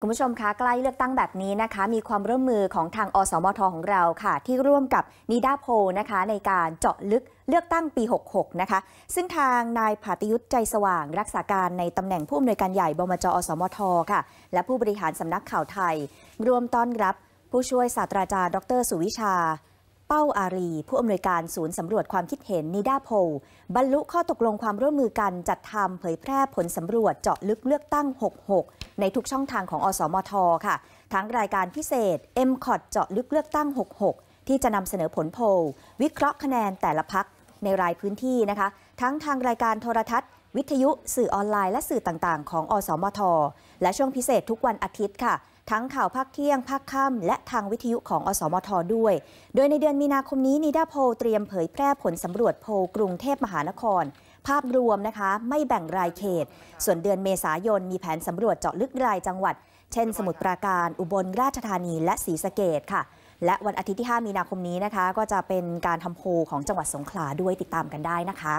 คุณผู้ชมคะ ใกล้เลือกตั้งแบบนี้นะคะ มีความร่วมมือของทางอสมทของเราค่ะ ที่ร่วมกับนิดาโพนะคะในการเจาะลึกเลือกตั้งปี 66นะคะซึ่งทางนายผาติยุทธ์ใจสว่างรักษาการในตำแหน่งผู้อำนวยการใหญ่บมจอสมทค่ะ และผู้บริหารสำนักข่าวไทยรวมต้อนรับผู้ช่วยศาสตราจารย์ดรสุวิชา เป้าอารี ผู้อำนวยการศูนย์สำรวจความคิดเห็นนิดาโพบรรลุข้อตกลงความร่วมมือกันจัดทำเผยแพร่ผลสำรวจเจาะลึกเลือกตั้ง 66ในทุกช่องทางของอสมทค่ะ ทั้งรายการพิเศษ m c o t เจาะลึกเลือกตั้ง 66 ที่จะนำเสนอผลโพลวิเคราะห์คะแนนแต่ละพักในรายพื้นที่นะคะ ทั้งทางรายการโทรทัศน์ วิทยุ สื่อออนไลน์และสื่อต่างๆของอสมท และช่วงพิเศษทุกวันอาทิตย์ค่ะ ทั้งข่าวภาคเที่ยงภาคค่ำและทางวิทยุของอสมทด้วย โดยในเดือนมีนาคมนี้นิดาโพเตรียมเผยแพร่ผลสำรวจโพกรุงเทพมหานครภาพรวมนะคะ ไม่แบ่งรายเขต ส่วนเดือนเมษายน มีแผนสำรวจเจาะลึกรายจังหวัด เช่นสมุทรปราการอุบลราชธานีและศรีสะเกดค่ะ และวันอาทิตย์ที่ 5 มีนาคมนี้นะคะ ก็จะเป็นการทำโพลของจังหวัดสงขลาด้วยติดตามกันได้นะคะ